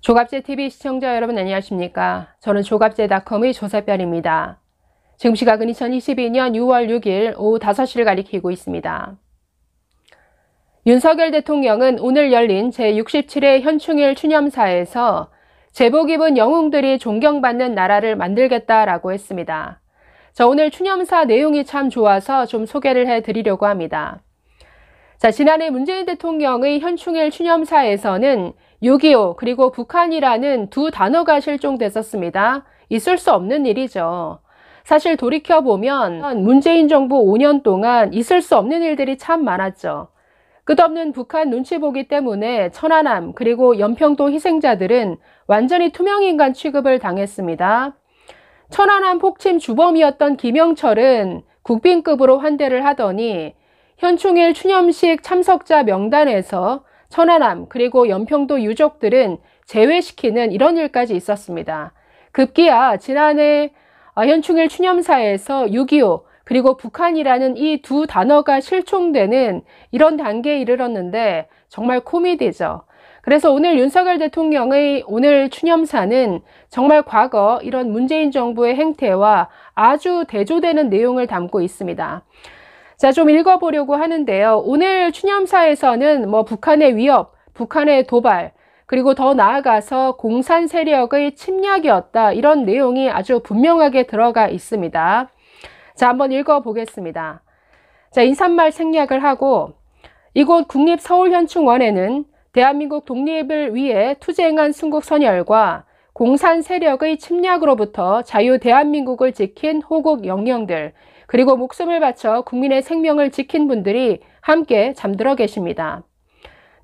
조갑제 TV 시청자 여러분 안녕하십니까? 저는 조갑제닷컴의 조세별입니다. 지금 시각은 2022년 6월 6일 오후 5시를 가리키고 있습니다. 윤석열 대통령은 오늘 열린 제67회 현충일 추념사에서 제복 입은 영웅들이 존경받는 나라를 만들겠다라고 했습니다. 저 오늘 추념사 내용이 참 좋아서 좀 소개를 해 드리려고 합니다. 자, 지난해 문재인 대통령의 현충일 추념사에서는 6.25 그리고 북한이라는 두 단어가 실종됐었습니다. 있을 수 없는 일이죠. 사실 돌이켜보면 문재인 정부 5년 동안 있을 수 없는 일들이 참 많았죠. 끝없는 북한 눈치 보기 때문에 천안함 그리고 연평도 희생자들은 완전히 투명인간 취급을 당했습니다. 천안함 폭침 주범이었던 김영철은 국빈급으로 환대를 하더니 현충일 추념식 참석자 명단에서 천안함 그리고 연평도 유족들은 제외시키는 이런 일까지 있었습니다. 급기야 지난해 현충일 추념사에서 6.25 그리고 북한이라는 이 두 단어가 실총되는 이런 단계에 이르렀는데 정말 코미디죠. 그래서 오늘 윤석열 대통령의 오늘 추념사는 정말 과거 이런 문재인 정부의 행태와 아주 대조되는 내용을 담고 있습니다. 자, 좀 읽어보려고 하는데요. 오늘 추념사에서는 뭐 북한의 위협, 북한의 도발, 그리고 더 나아가서 공산 세력의 침략이었다. 이런 내용이 아주 분명하게 들어가 있습니다. 자, 한번 읽어보겠습니다. 자, 인산말 생략을 하고 이곳 국립서울현충원에는 대한민국 독립을 위해 투쟁한 순국 선열과 공산 세력의 침략으로부터 자유 대한민국을 지킨 호국 영령들, 그리고 목숨을 바쳐 국민의 생명을 지킨 분들이 함께 잠들어 계십니다.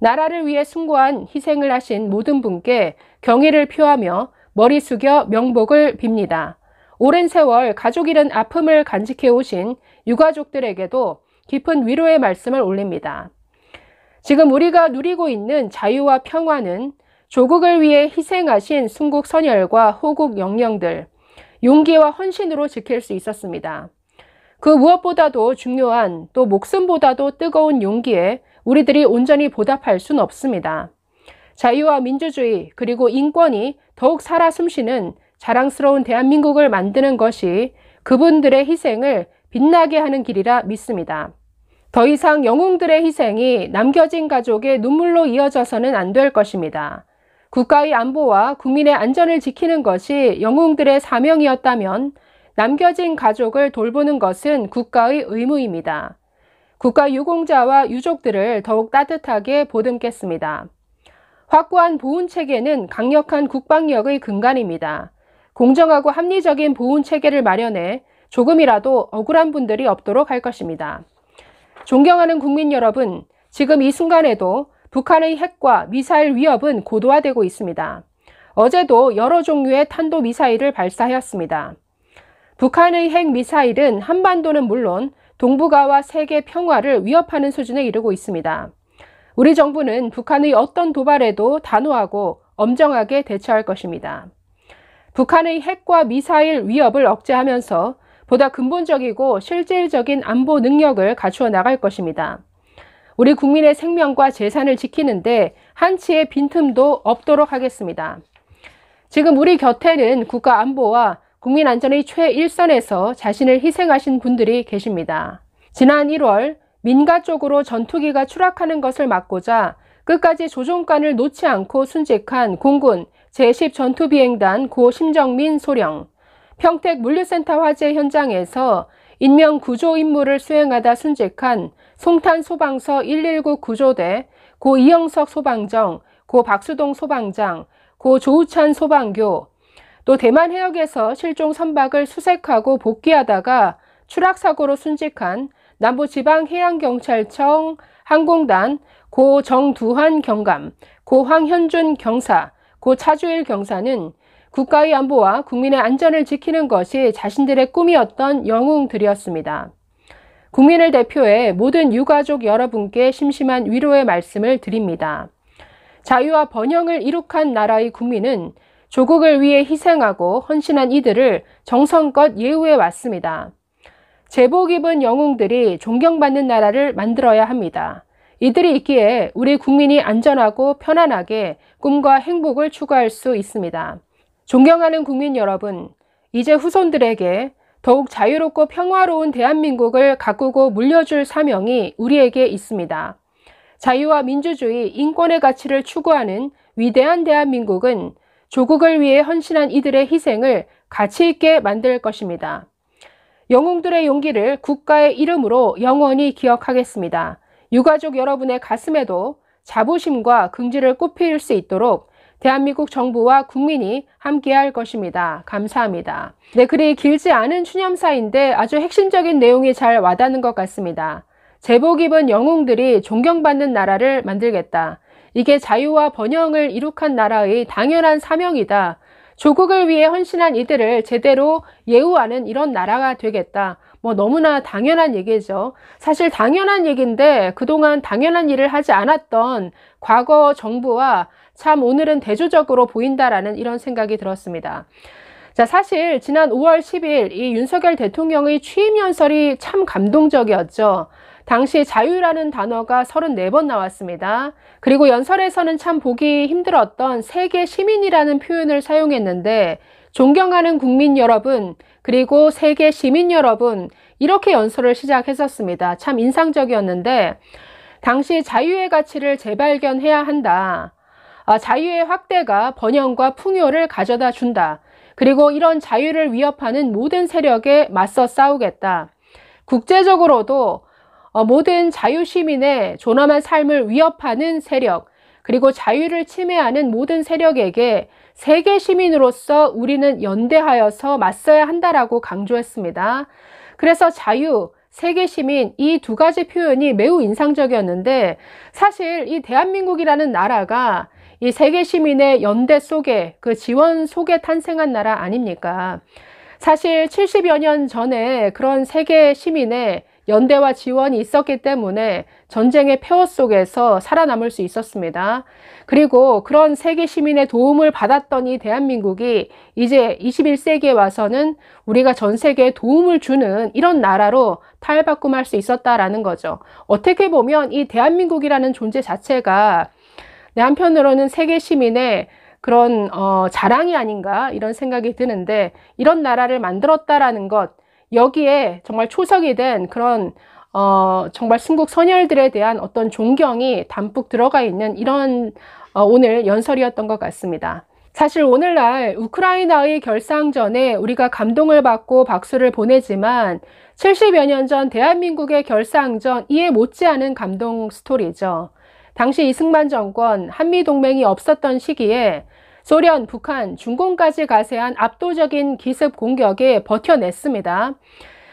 나라를 위해 숭고한 희생을 하신 모든 분께 경의를 표하며 머리 숙여 명복을 빕니다. 오랜 세월 가족 잃은 아픔을 간직해 오신 유가족들에게도 깊은 위로의 말씀을 올립니다. 지금 우리가 누리고 있는 자유와 평화는 조국을 위해 희생하신 순국 선열과 호국 영령들, 용기와 헌신으로 지킬 수 있었습니다. 그 무엇보다도 중요한 또 목숨보다도 뜨거운 용기에 우리들이 온전히 보답할 순 없습니다. 자유와 민주주의 그리고 인권이 더욱 살아 숨쉬는 자랑스러운 대한민국을 만드는 것이 그분들의 희생을 빛나게 하는 길이라 믿습니다. 더 이상 영웅들의 희생이 남겨진 가족의 눈물로 이어져서는 안 될 것입니다. 국가의 안보와 국민의 안전을 지키는 것이 영웅들의 사명이었다면 남겨진 가족을 돌보는 것은 국가의 의무입니다. 국가 유공자와 유족들을 더욱 따뜻하게 보듬겠습니다. 확고한 보훈 체계는 강력한 국방력의 근간입니다. 공정하고 합리적인 보훈 체계를 마련해 조금이라도 억울한 분들이 없도록 할 것입니다. 존경하는 국민 여러분, 지금 이 순간에도 북한의 핵과 미사일 위협은 고도화되고 있습니다. 어제도 여러 종류의 탄도 미사일을 발사하였습니다. 북한의 핵미사일은 한반도는 물론 동북아와 세계 평화를 위협하는 수준에 이르고 있습니다. 우리 정부는 북한의 어떤 도발에도 단호하고 엄정하게 대처할 것입니다. 북한의 핵과 미사일 위협을 억제하면서 보다 근본적이고 실질적인 안보 능력을 갖추어 나갈 것입니다. 우리 국민의 생명과 재산을 지키는데 한치의 빈틈도 없도록 하겠습니다. 지금 우리 곁에는 국가 안보와 국민 안전의 최일선에서 자신을 희생하신 분들이 계십니다. 지난 1월 민가 쪽으로 전투기가 추락하는 것을 막고자 끝까지 조종관을 놓지 않고 순직한 공군 제10전투비행단 고 심정민 소령, 평택 물류센터 화재 현장에서 인명 구조 임무를 수행하다 순직한 송탄 소방서 119 구조대 고 이영석 소방정, 고 박수동 소방장, 고 조우찬 소방교, 또 대만 해역에서 실종 선박을 수색하고 복귀하다가 추락사고로 순직한 남부지방해양경찰청 항공단 고 정두환 경감, 고 황현준 경사, 고 차주일 경사는 국가의 안보와 국민의 안전을 지키는 것이 자신들의 꿈이었던 영웅들이었습니다. 국민을 대표해 모든 유가족 여러분께 심심한 위로의 말씀을 드립니다. 자유와 번영을 이룩한 나라의 국민은 조국을 위해 희생하고 헌신한 이들을 정성껏 예우해 왔습니다. 제복 입은 영웅들이 존경받는 나라를 만들어야 합니다. 이들이 있기에 우리 국민이 안전하고 편안하게 꿈과 행복을 추구할 수 있습니다. 존경하는 국민 여러분, 이제 후손들에게 더욱 자유롭고 평화로운 대한민국을 가꾸고 물려줄 사명이 우리에게 있습니다. 자유와 민주주의, 인권의 가치를 추구하는 위대한 대한민국은 조국을 위해 헌신한 이들의 희생을 가치 있게 만들 것입니다. 영웅들의 용기를 국가의 이름으로 영원히 기억하겠습니다. 유가족 여러분의 가슴에도 자부심과 긍지를 꽃피울 수 있도록 대한민국 정부와 국민이 함께할 것입니다. 감사합니다. 네, 글이 길지 않은 추념사인데 아주 핵심적인 내용이 잘 와닿는 것 같습니다. 제복 입은 영웅들이 존경받는 나라를 만들겠다. 이게 자유와 번영을 이룩한 나라의 당연한 사명이다. 조국을 위해 헌신한 이들을 제대로 예우하는 이런 나라가 되겠다. 뭐 너무나 당연한 얘기죠. 사실 당연한 얘기인데 그동안 당연한 일을 하지 않았던 과거 정부와 참 오늘은 대조적으로 보인다라는 이런 생각이 들었습니다. 자, 사실 지난 5월 10일 이 윤석열 대통령의 취임 연설이 참 감동적이었죠. 당시 자유라는 단어가 34번 나왔습니다. 그리고 연설에서는 참 보기 힘들었던 세계 시민이라는 표현을 사용했는데 존경하는 국민 여러분, 그리고 세계 시민 여러분, 이렇게 연설을 시작했었습니다. 참 인상적이었는데, 당시 자유의 가치를 재발견해야 한다. 아, 자유의 확대가 번영과 풍요를 가져다 준다. 그리고 이런 자유를 위협하는 모든 세력에 맞서 싸우겠다. 국제적으로도 어, 모든 자유시민의 존엄한 삶을 위협하는 세력, 그리고 자유를 침해하는 모든 세력에게 세계 시민으로서 우리는 연대하여서 맞서야 한다라고 강조했습니다. 그래서 자유, 세계 시민 이 두 가지 표현이 매우 인상적이었는데 사실 이 대한민국이라는 나라가 이 세계 시민의 연대 속에 그 지원 속에 탄생한 나라 아닙니까? 사실 70여 년 전에 그런 세계 시민의 연대와 지원이 있었기 때문에 전쟁의 폐허 속에서 살아남을 수 있었습니다. 그리고 그런 세계 시민의 도움을 받았던이 대한민국이 이제 21세기에 와서는 우리가 전 세계에 도움을 주는 이런 나라로 탈바꿈할 수 있었다라는 거죠. 어떻게 보면 이 대한민국이라는 존재 자체가 내 한편으로는 세계 시민의 그런 어, 자랑이 아닌가 이런 생각이 드는데 이런 나라를 만들었다라는 것 여기에 정말 초석이 된 그런 어, 정말 순국 선열들에 대한 어떤 존경이 담뿍 들어가 있는 이런 어, 오늘 연설이었던 것 같습니다. 사실 오늘날 우크라이나의 결상전에 우리가 감동을 받고 박수를 보내지만 70여 년 전 대한민국의 결상전 이에 못지않은 감동 스토리죠. 당시 이승만 정권, 한미동맹이 없었던 시기에 소련, 북한, 중공까지 가세한 압도적인 기습 공격에 버텨냈습니다.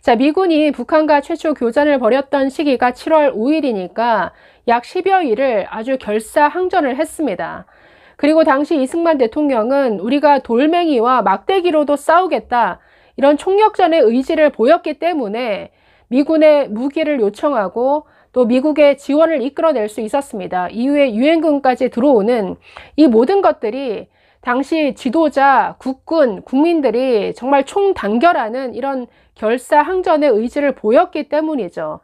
자, 미군이 북한과 최초 교전을 벌였던 시기가 7월 5일이니까 약 10여일을 아주 결사항전을 했습니다. 그리고 당시 이승만 대통령은 우리가 돌멩이와 막대기로도 싸우겠다 이런 총력전의 의지를 보였기 때문에 미군의 무기를 요청하고 또 미국의 지원을 이끌어낼 수 있었습니다. 이후에 유엔군까지 들어오는 이 모든 것들이 당시 지도자, 국군, 국민들이 정말 총단결하는 이런 결사항전의 의지를 보였기 때문이죠.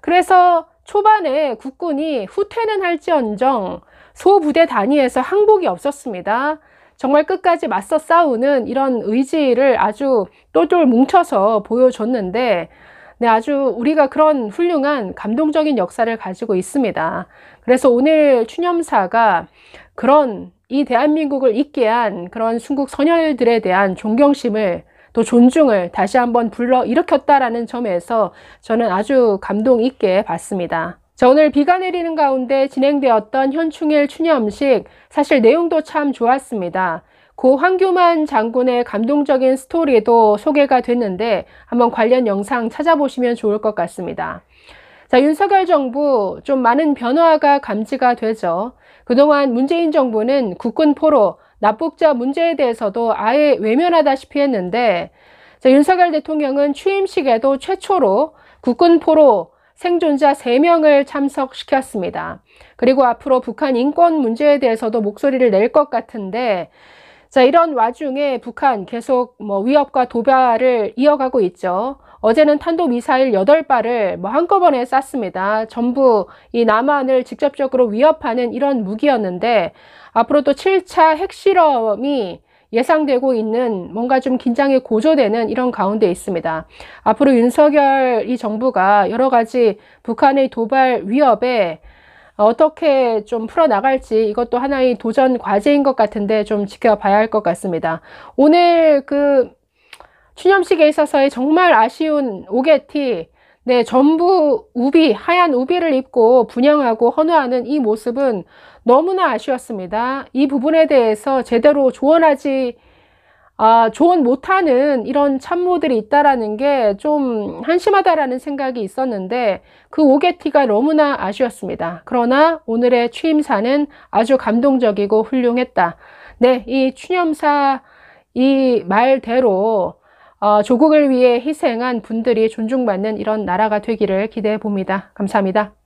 그래서 초반에 국군이 후퇴는 할지언정 소부대 단위에서 항복이 없었습니다. 정말 끝까지 맞서 싸우는 이런 의지를 아주 똘똘 뭉쳐서 보여줬는데 네, 아주 우리가 그런 훌륭한 감동적인 역사를 가지고 있습니다. 그래서 오늘 추념사가 그런 이 대한민국을 있게 한 그런 순국 선열들에 대한 존경심을 또 존중을 다시 한번 불러 일으켰다라는 점에서 저는 아주 감동 있게 봤습니다. 자, 오늘 비가 내리는 가운데 진행되었던 현충일 추념식 사실 내용도 참 좋았습니다. 고 그 황교만 장군의 감동적인 스토리도 에 소개가 됐는데 한번 관련 영상 찾아보시면 좋을 것 같습니다. 자, 윤석열 정부 좀 많은 변화가 감지가 되죠. 그동안 문재인 정부는 국군 포로, 납북자 문제에 대해서도 아예 외면하다시피 했는데 자, 윤석열 대통령은 취임식에도 최초로 국군 포로 생존자 3명을 참석시켰습니다. 그리고 앞으로 북한 인권 문제에 대해서도 목소리를 낼 것 같은데 자, 이런 와중에 북한 계속 뭐 위협과 도발을 이어가고 있죠. 어제는 탄도미사일 8발을 뭐 한꺼번에 쐈습니다. 전부 이 남한을 직접적으로 위협하는 이런 무기였는데, 앞으로 또 7차 핵실험이 예상되고 있는 뭔가 좀 긴장이 고조되는 이런 가운데 있습니다. 앞으로 윤석열 이 정부가 여러 가지 북한의 도발 위협에 어떻게 좀 풀어나갈지 이것도 하나의 도전 과제인 것 같은데 좀 지켜봐야 할 것 같습니다. 오늘 그 추념식에 있어서의 정말 아쉬운 오게티 네, 전부 우비, 하얀 우비를 입고 분양하고 헌화하는 이 모습은 너무나 아쉬웠습니다. 이 부분에 대해서 제대로 조언하지 아, 조언 못하는 이런 참모들이 있다라는 게 좀 한심하다라는 생각이 있었는데 그 오게티가 너무나 아쉬웠습니다. 그러나 오늘의 취임사는 아주 감동적이고 훌륭했다. 네, 이 추념사 이 말대로 어, 조국을 위해 희생한 분들이 존중받는 이런 나라가 되기를 기대해 봅니다. 감사합니다.